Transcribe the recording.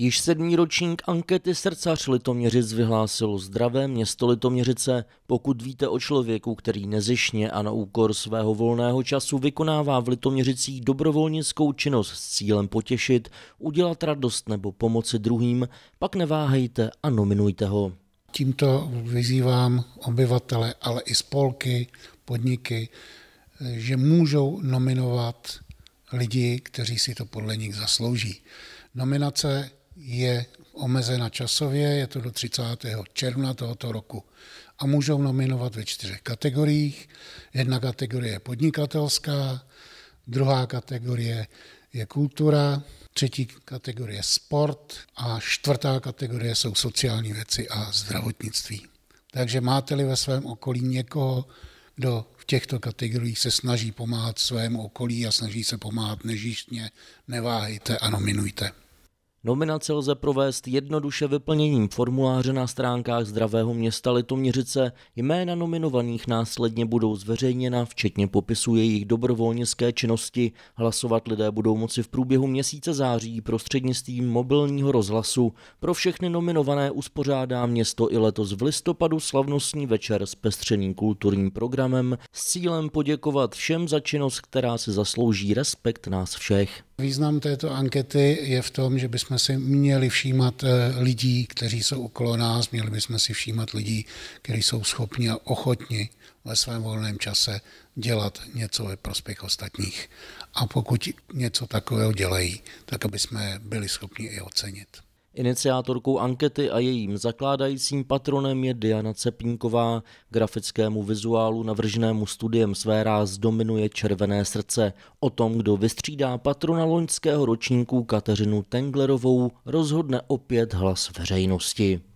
Již sedmý ročník ankety Srdcař Litoměřic vyhlásil zdravé město Litoměřice, pokud víte o člověku, který nezišně a na úkor svého volného času vykonává v Litoměřicích dobrovolnickou činnost s cílem potěšit, udělat radost nebo pomoci druhým, pak neváhejte a nominujte ho. Tímto vyzývám obyvatele, ale i spolky, podniky, že můžou nominovat lidi, kteří si to podle nich zaslouží. Nominace je omezena časově, je to do 30. června tohoto roku. A můžou nominovat ve čtyřech kategoriích. Jedna kategorie je podnikatelská, druhá kategorie je kultura, třetí kategorie sport a čtvrtá kategorie jsou sociální věci a zdravotnictví. Takže máte-li ve svém okolí někoho, kdo v těchto kategoriích se snaží pomáhat svému okolí a snaží se pomáhat nežíštně, neváhejte a nominujte. Nominace lze provést jednoduše vyplněním formuláře na stránkách Zdravého města Litoměřice. Jména nominovaných následně budou zveřejněna, včetně popisu jejich dobrovolnické činnosti. Hlasovat lidé budou moci v průběhu měsíce září prostřednictvím mobilního rozhlasu. Pro všechny nominované uspořádá město i letos v listopadu slavnostní večer s pestřeným kulturním programem s cílem poděkovat všem za činnost, která si zaslouží respekt nás všech. Význam této ankety je v tom, že bychom si měli všímat eh, lidí, kteří jsou okolo nás, měli bychom si všímat lidí, kteří jsou schopni a ochotni ve svém volném čase dělat něco ve prospěch ostatních. A pokud něco takového dělají, tak aby jsme byli schopni i ocenit. Iniciátorkou ankety a jejím zakládajícím patronem je Diana Cepínková. Grafickému vizuálu navrženému studiem své ráz dominuje Červené srdce. O tom, kdo vystřídá patrona loňského ročníku Kateřinu Tenglerovou, rozhodne opět hlas veřejnosti.